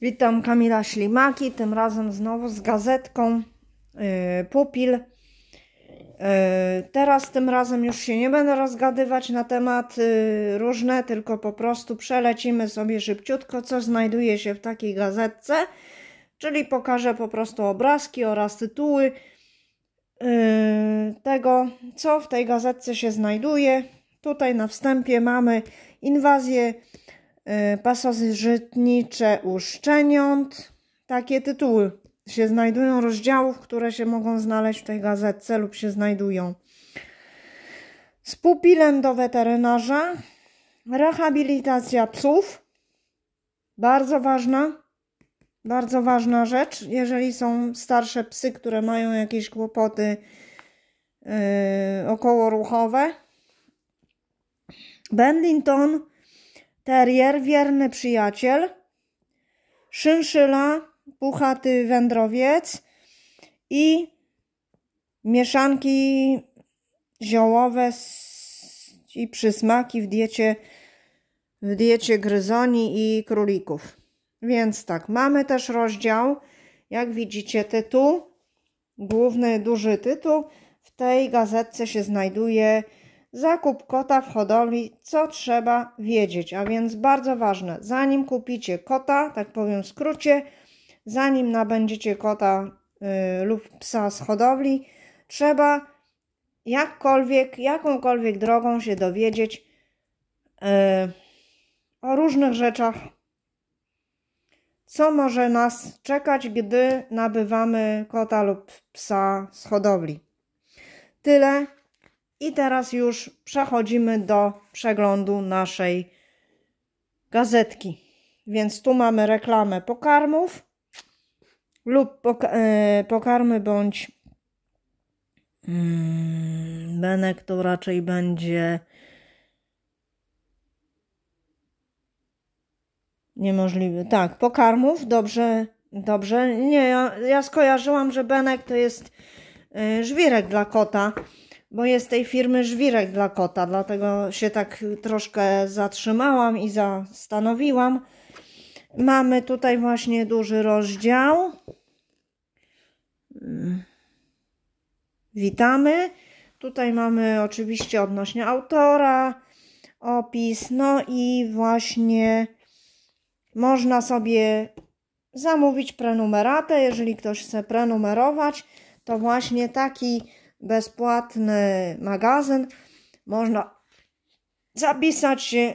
Witam Kamila Ślimaki, tym razem znowu z gazetką yy, Pupil. Yy, teraz tym razem już się nie będę rozgadywać na temat yy, różne, tylko po prostu przelecimy sobie szybciutko, co znajduje się w takiej gazetce, czyli pokażę po prostu obrazki oraz tytuły tego, co w tej gazetce się znajduje. Tutaj na wstępie mamy inwazję Y, pasożytnicze u szczeniąt. Takie tytuły się znajdują, rozdziałów, które się mogą znaleźć w tej gazetce lub się znajdują. Z pupilem do weterynarza, rehabilitacja psów, bardzo ważna, bardzo ważna rzecz. Jeżeli są starsze psy, które mają jakieś kłopoty yy, okołoruchowe, Bendington terier, wierny przyjaciel, szynszyla, puchaty wędrowiec i mieszanki ziołowe i przysmaki w diecie, w diecie gryzoni i królików. Więc tak, mamy też rozdział, jak widzicie, tytuł, główny, duży tytuł. W tej gazetce się znajduje Zakup kota w hodowli, co trzeba wiedzieć, a więc bardzo ważne, zanim kupicie kota, tak powiem w skrócie, zanim nabędziecie kota y, lub psa z hodowli, trzeba jakkolwiek, jakąkolwiek drogą się dowiedzieć y, o różnych rzeczach, co może nas czekać, gdy nabywamy kota lub psa z hodowli. Tyle i teraz już przechodzimy do przeglądu naszej gazetki. Więc tu mamy reklamę pokarmów lub poka e, pokarmy bądź hmm, benek to raczej będzie niemożliwy. Tak, pokarmów, dobrze, dobrze. Nie, ja, ja skojarzyłam, że benek to jest yy, żwirek dla kota bo jest tej firmy żwirek dla kota, dlatego się tak troszkę zatrzymałam i zastanowiłam. Mamy tutaj właśnie duży rozdział. Mm. Witamy. Tutaj mamy oczywiście odnośnie autora, opis, no i właśnie można sobie zamówić prenumeratę, jeżeli ktoś chce prenumerować, to właśnie taki bezpłatny magazyn. Można zapisać się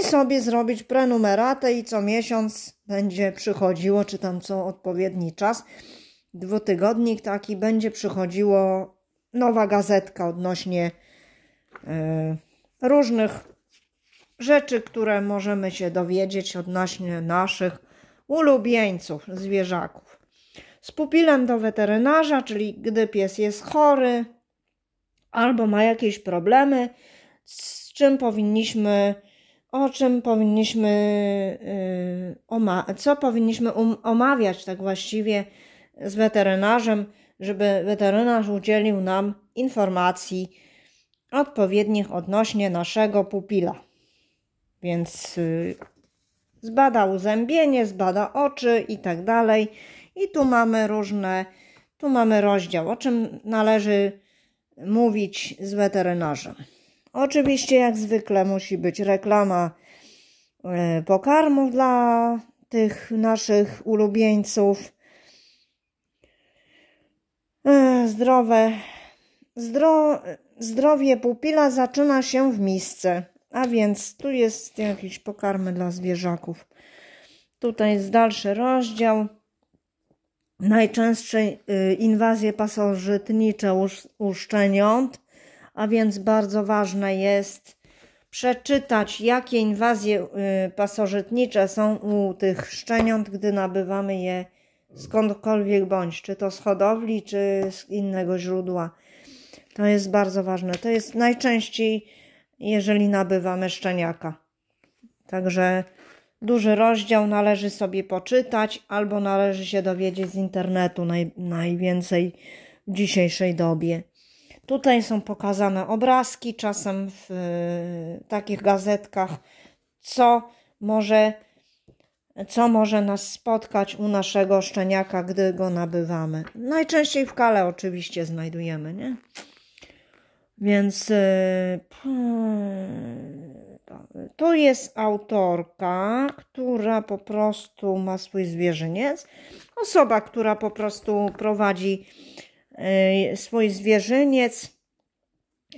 i sobie zrobić prenumeratę i co miesiąc będzie przychodziło, czy tam co odpowiedni czas, dwutygodnik taki, będzie przychodziło nowa gazetka odnośnie e, różnych rzeczy, które możemy się dowiedzieć odnośnie naszych ulubieńców, zwierzaków z pupilem do weterynarza, czyli gdy pies jest chory albo ma jakieś problemy, z czym powinniśmy, o czym powinniśmy, yy, co powinniśmy um omawiać tak właściwie z weterynarzem, żeby weterynarz udzielił nam informacji odpowiednich odnośnie naszego pupila. Więc yy, zbada uzębienie, zbada oczy i tak dalej. I tu mamy różne, tu mamy rozdział, o czym należy mówić z weterynarzem. Oczywiście, jak zwykle, musi być reklama e, pokarmów dla tych naszych ulubieńców. E, zdrowe, zdro, zdrowie pupila zaczyna się w misce. A więc tu jest jakieś pokarmy dla zwierzaków. Tutaj jest dalszy rozdział. Najczęstsze y, inwazje pasożytnicze u szczeniąt, a więc bardzo ważne jest przeczytać, jakie inwazje y, pasożytnicze są u tych szczeniąt, gdy nabywamy je skądkolwiek bądź, czy to z hodowli, czy z innego źródła. To jest bardzo ważne. To jest najczęściej, jeżeli nabywamy szczeniaka. Także duży rozdział należy sobie poczytać albo należy się dowiedzieć z internetu naj, najwięcej w dzisiejszej dobie. Tutaj są pokazane obrazki, czasem w y, takich gazetkach, co może, co może nas spotkać u naszego szczeniaka, gdy go nabywamy. Najczęściej w kale oczywiście znajdujemy, nie? Więc. E, to, to jest autorka, która po prostu ma swój zwierzyniec. Osoba, która po prostu prowadzi e, swój zwierzyniec,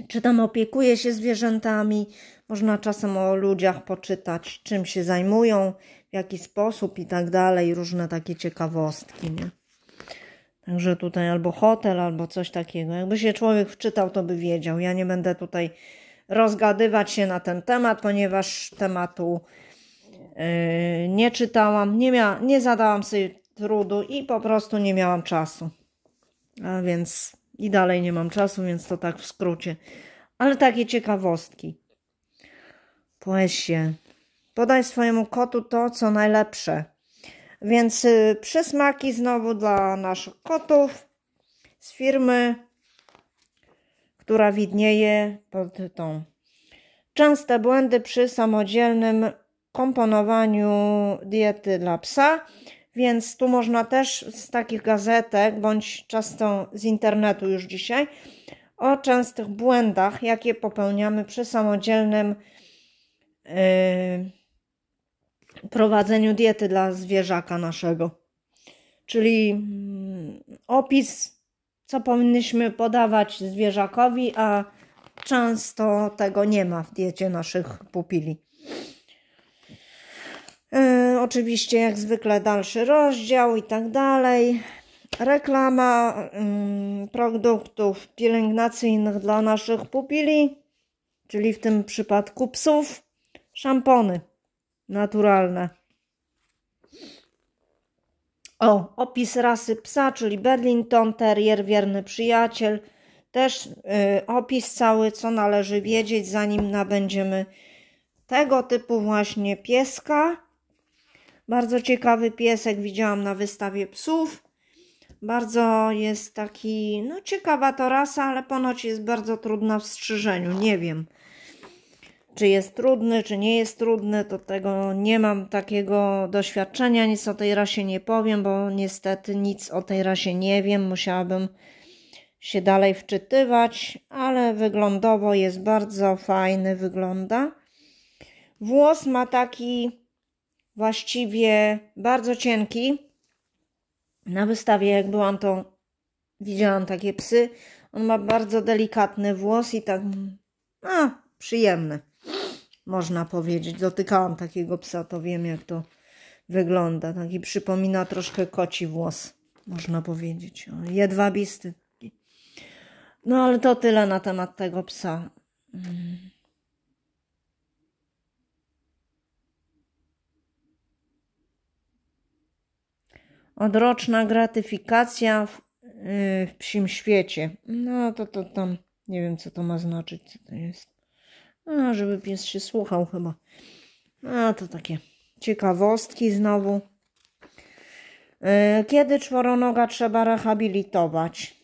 czy tam opiekuje się zwierzętami. Można czasem o ludziach poczytać, czym się zajmują, w jaki sposób i tak dalej. Różne takie ciekawostki, nie? Także tutaj albo hotel, albo coś takiego. Jakby się człowiek wczytał, to by wiedział. Ja nie będę tutaj rozgadywać się na ten temat, ponieważ tematu e, nie czytałam, nie, mia- nie zadałam sobie trudu i po prostu nie miałam czasu. A więc i dalej nie mam czasu, więc to tak w skrócie. Ale takie ciekawostki. Poesie. Podaj swojemu kotu to, co najlepsze. Więc yy, przysmaki znowu dla naszych kotów z firmy która widnieje pod tą. Częste błędy przy samodzielnym komponowaniu diety dla psa, więc tu można też z takich gazetek bądź często z internetu już dzisiaj o częstych błędach, jakie popełniamy przy samodzielnym yy, prowadzeniu diety dla zwierzaka naszego. Czyli mm, opis co powinniśmy podawać zwierzakowi, a często tego nie ma w diecie naszych pupili. Yy, oczywiście, jak zwykle, dalszy rozdział i tak dalej. Reklama mm, produktów pielęgnacyjnych dla naszych pupili, czyli w tym przypadku psów, szampony naturalne. O, opis rasy psa, czyli Bedlington Terrier, wierny przyjaciel. Też y, opis cały, co należy wiedzieć, zanim nabędziemy tego typu właśnie pieska. Bardzo ciekawy piesek widziałam na wystawie psów. Bardzo jest taki, no ciekawa to rasa, ale ponoć jest bardzo trudna w strzyżeniu, nie wiem. Czy jest trudny, czy nie jest trudny, to tego nie mam takiego doświadczenia, nic o tej rasie nie powiem, bo niestety nic o tej rasie nie wiem, musiałabym się dalej wczytywać, ale wyglądowo jest bardzo fajny, wygląda. Włos ma taki właściwie bardzo cienki. Na wystawie jak byłam to widziałam takie psy. On ma bardzo delikatny włos i tak mm, a, przyjemny można powiedzieć. Dotykałam takiego psa, to wiem jak to wygląda. Taki przypomina troszkę koci włos, można powiedzieć. Jedwabisty. No ale to tyle na temat tego psa. Mm. Odroczna gratyfikacja w, yy, w psim świecie. No to, to tam nie wiem, co to ma znaczyć, co to jest. A, no, żeby pies się słuchał chyba. A, no, to takie ciekawostki znowu. E, kiedy czworonoga trzeba rehabilitować?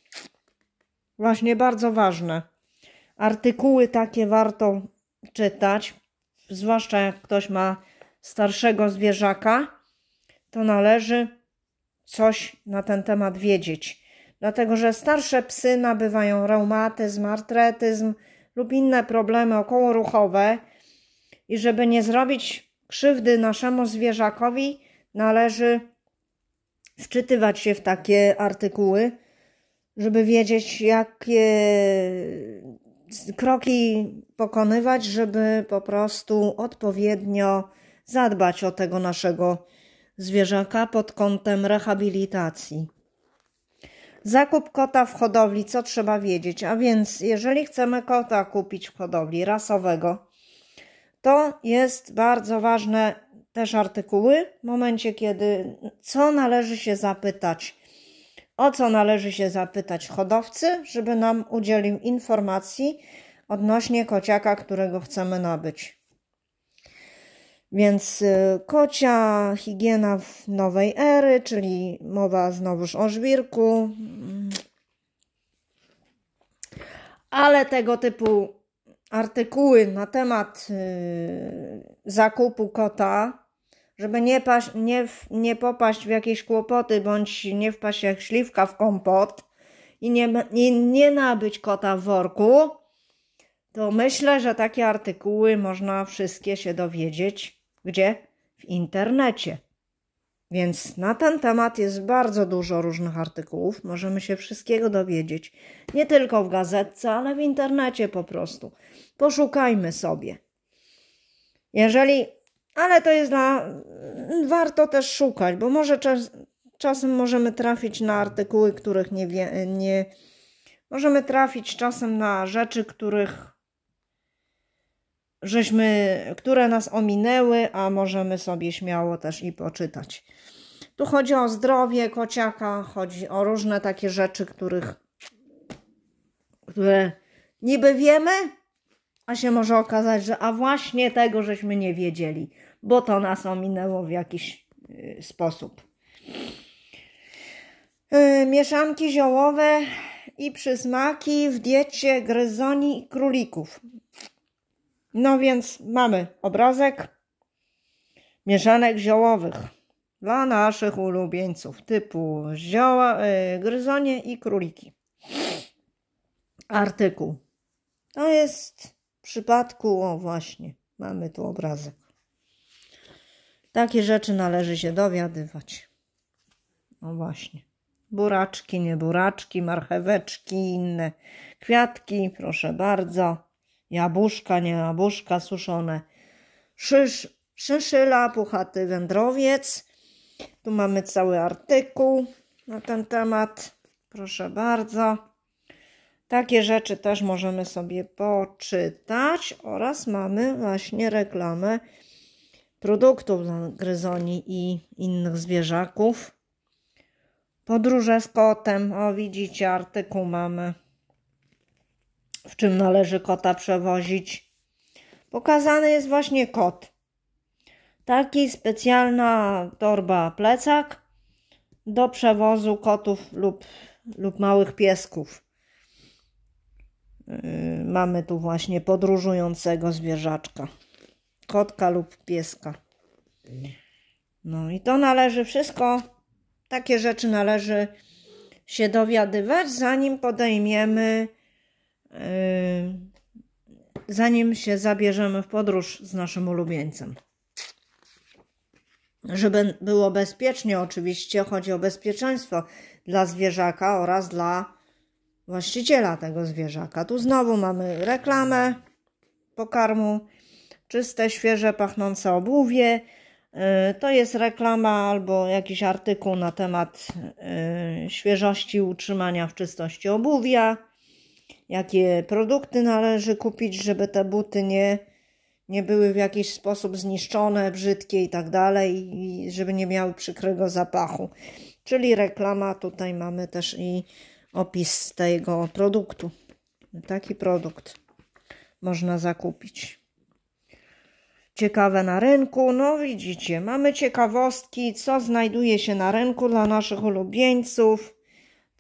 Właśnie bardzo ważne. Artykuły takie warto czytać, zwłaszcza jak ktoś ma starszego zwierzaka, to należy coś na ten temat wiedzieć. Dlatego, że starsze psy nabywają reumatyzm, artretyzm, lub inne problemy okołoruchowe i żeby nie zrobić krzywdy naszemu zwierzakowi, należy wczytywać się w takie artykuły, żeby wiedzieć, jakie kroki pokonywać, żeby po prostu odpowiednio zadbać o tego naszego zwierzaka pod kątem rehabilitacji. Zakup kota w hodowli, co trzeba wiedzieć? A więc, jeżeli chcemy kota kupić w hodowli rasowego, to jest bardzo ważne też artykuły w momencie, kiedy co należy się zapytać, o co należy się zapytać hodowcy, żeby nam udzielił informacji odnośnie kociaka, którego chcemy nabyć. Więc y, kocia, higiena w nowej ery, czyli mowa znowuż o żwirku. Ale tego typu artykuły na temat y, zakupu kota, żeby nie, nie, nie popaść w jakieś kłopoty, bądź nie wpaść jak śliwka w kompot i nie, nie, nie nabyć kota w worku, to myślę, że takie artykuły można wszystkie się dowiedzieć gdzie? W internecie. Więc na ten temat jest bardzo dużo różnych artykułów. Możemy się wszystkiego dowiedzieć. Nie tylko w gazetce, ale w internecie po prostu. Poszukajmy sobie. Jeżeli. Ale to jest dla. Warto też szukać, bo może czas, czasem możemy trafić na artykuły, których nie, wie, nie. Możemy trafić czasem na rzeczy, których żeśmy, które nas ominęły, a możemy sobie śmiało też i poczytać. Tu chodzi o zdrowie kociaka, chodzi o różne takie rzeczy, których, które niby wiemy, a się może okazać, że a właśnie tego żeśmy nie wiedzieli, bo to nas ominęło w jakiś y, sposób. Y, mieszanki ziołowe i przysmaki w diecie gryzoni i królików. No więc mamy obrazek mieszanek ziołowych dla naszych ulubieńców typu zioła, y, gryzonie i króliki. Artykuł. To jest w przypadku, o właśnie, mamy tu obrazek. Takie rzeczy należy się dowiadywać. O no właśnie. Buraczki, nie buraczki, marcheweczki, inne kwiatki, proszę bardzo. Jabłuszka, nie jabłuszka suszone. Szysz, szyszyla, puchaty wędrowiec. Tu mamy cały artykuł na ten temat. Proszę bardzo. Takie rzeczy też możemy sobie poczytać oraz mamy właśnie reklamę produktów dla gryzoni i innych zwierzaków. Podróże z kotem, o widzicie, artykuł mamy w czym należy kota przewozić. Pokazany jest właśnie kot. Taki specjalna torba plecak do przewozu kotów lub, lub małych piesków. Yy, mamy tu właśnie podróżującego zwierzaczka, kotka lub pieska. No i to należy wszystko, takie rzeczy należy się dowiadywać, zanim podejmiemy Yy, zanim się zabierzemy w podróż z naszym ulubieńcem. Żeby było bezpiecznie, oczywiście chodzi o bezpieczeństwo dla zwierzaka oraz dla właściciela tego zwierzaka. Tu znowu mamy reklamę pokarmu, czyste, świeże, pachnące obuwie. Yy, to jest reklama albo jakiś artykuł na temat yy, świeżości utrzymania w czystości obuwia jakie produkty należy kupić, żeby te buty nie, nie były w jakiś sposób zniszczone, brzydkie i tak dalej, i żeby nie miały przykrego zapachu. Czyli reklama, tutaj mamy też i opis tego produktu. Taki produkt można zakupić. Ciekawe na rynku, no widzicie, mamy ciekawostki, co znajduje się na rynku dla naszych ulubieńców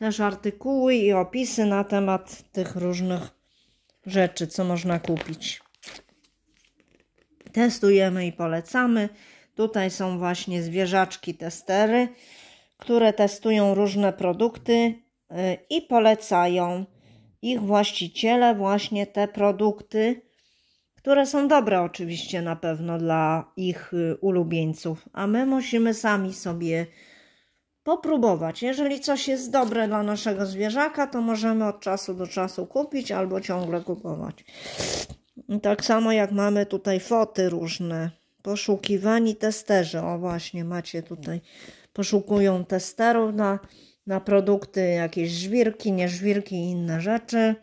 też artykuły i opisy na temat tych różnych rzeczy, co można kupić. Testujemy i polecamy. Tutaj są właśnie zwierzaczki testery, które testują różne produkty y, i polecają ich właściciele właśnie te produkty, które są dobre oczywiście na pewno dla ich y, ulubieńców, a my musimy sami sobie popróbować. Jeżeli coś jest dobre dla naszego zwierzaka, to możemy od czasu do czasu kupić albo ciągle kupować. Tak samo jak mamy tutaj foty różne. Poszukiwani testerzy. O właśnie, macie tutaj. Poszukują testerów na, na produkty, jakieś żwirki, nieżwirki i inne rzeczy.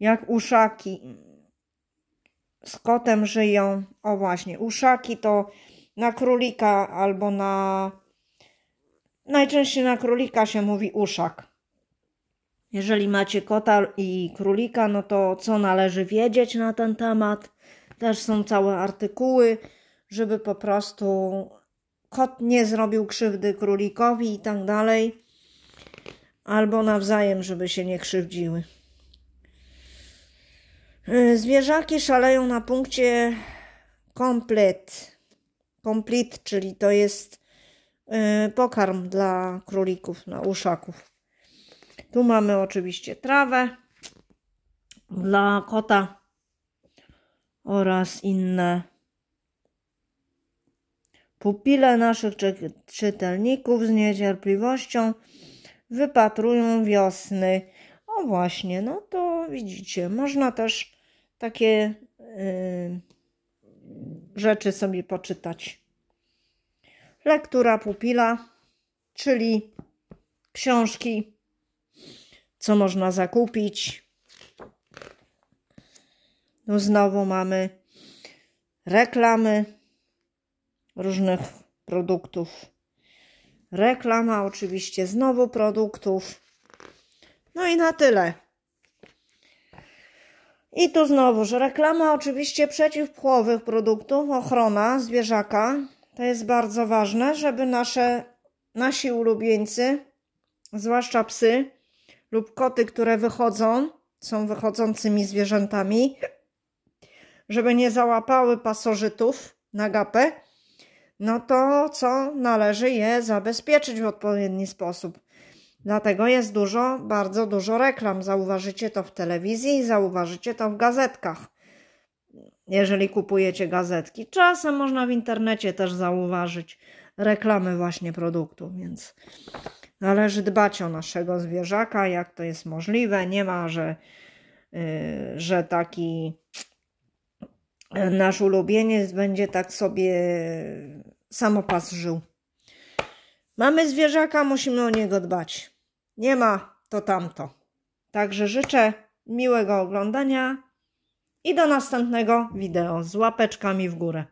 Jak uszaki. Z kotem żyją. O właśnie, uszaki to na królika albo na Najczęściej na królika się mówi uszak. Jeżeli macie kota i królika, no to co należy wiedzieć na ten temat? Też są całe artykuły, żeby po prostu kot nie zrobił krzywdy królikowi i tak dalej. Albo nawzajem, żeby się nie krzywdziły. Y, zwierzaki szaleją na punkcie komplet. Komplet, czyli to jest Y, pokarm dla królików, na no, uszaków. Tu mamy oczywiście trawę dla kota oraz inne pupile naszych czytelników z niecierpliwością wypatrują wiosny. O właśnie, no to widzicie, można też takie yy, rzeczy sobie poczytać lektura pupila, czyli książki, co można zakupić. No znowu mamy reklamy różnych produktów. Reklama oczywiście znowu produktów. No i na tyle. I tu znowuż reklama oczywiście przeciwpłowych produktów, ochrona zwierzaka, to jest bardzo ważne, żeby nasze, nasi ulubieńcy, zwłaszcza psy lub koty, które wychodzą, są wychodzącymi zwierzętami, żeby nie załapały pasożytów na gapę, no to co należy je zabezpieczyć w odpowiedni sposób. Dlatego jest dużo, bardzo dużo reklam. Zauważycie to w telewizji, zauważycie to w gazetkach jeżeli kupujecie gazetki. Czasem można w internecie też zauważyć reklamy właśnie produktów, więc należy dbać o naszego zwierzaka, jak to jest możliwe. Nie ma, że, yy, że taki y, nasz ulubieniec będzie tak sobie samopas żył. Mamy zwierzaka, musimy o niego dbać. Nie ma to tamto. Także życzę miłego oglądania i do następnego wideo z łapeczkami w górę.